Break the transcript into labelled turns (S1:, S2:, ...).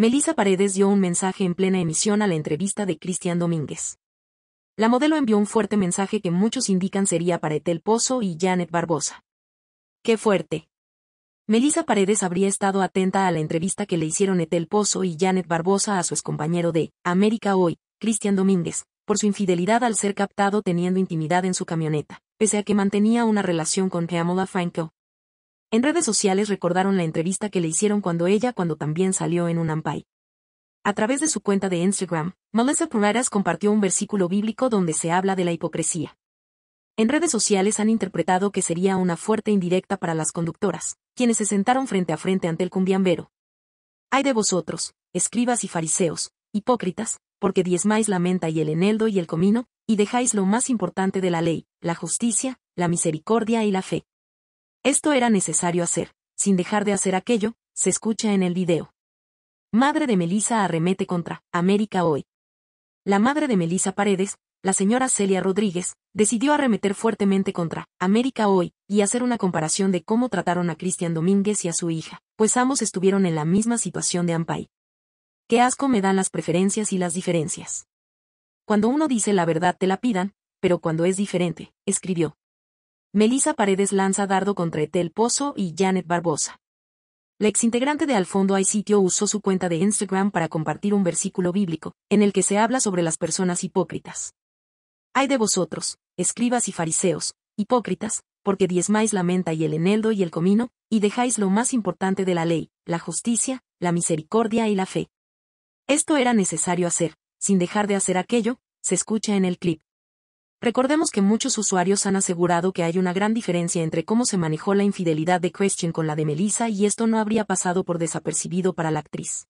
S1: Melissa Paredes dio un mensaje en plena emisión a la entrevista de Cristian Domínguez. La modelo envió un fuerte mensaje que muchos indican sería para Etel Pozo y Janet Barbosa. ¡Qué fuerte! Melissa Paredes habría estado atenta a la entrevista que le hicieron Etel Pozo y Janet Barbosa a su excompañero de América Hoy, Cristian Domínguez, por su infidelidad al ser captado teniendo intimidad en su camioneta, pese a que mantenía una relación con Pamela Franco, en redes sociales recordaron la entrevista que le hicieron cuando ella cuando también salió en un Ampai. A través de su cuenta de Instagram, Melissa Punaras compartió un versículo bíblico donde se habla de la hipocresía. En redes sociales han interpretado que sería una fuerte indirecta para las conductoras, quienes se sentaron frente a frente ante el cumbiambero. Ay de vosotros, escribas y fariseos, hipócritas, porque diezmáis la menta y el eneldo y el comino, y dejáis lo más importante de la ley, la justicia, la misericordia y la fe. Esto era necesario hacer, sin dejar de hacer aquello, se escucha en el video. Madre de Melisa arremete contra América Hoy. La madre de Melisa Paredes, la señora Celia Rodríguez, decidió arremeter fuertemente contra América Hoy y hacer una comparación de cómo trataron a Cristian Domínguez y a su hija, pues ambos estuvieron en la misma situación de Ampay. Qué asco me dan las preferencias y las diferencias. Cuando uno dice la verdad te la pidan, pero cuando es diferente, escribió. Melissa Paredes lanza dardo contra Etel Pozo y Janet Barbosa. La exintegrante de Al Fondo Hay Sitio usó su cuenta de Instagram para compartir un versículo bíblico, en el que se habla sobre las personas hipócritas. Hay de vosotros, escribas y fariseos, hipócritas, porque diezmáis la menta y el eneldo y el comino, y dejáis lo más importante de la ley, la justicia, la misericordia y la fe. Esto era necesario hacer, sin dejar de hacer aquello, se escucha en el clip. Recordemos que muchos usuarios han asegurado que hay una gran diferencia entre cómo se manejó la infidelidad de Christian con la de Melissa y esto no habría pasado por desapercibido para la actriz.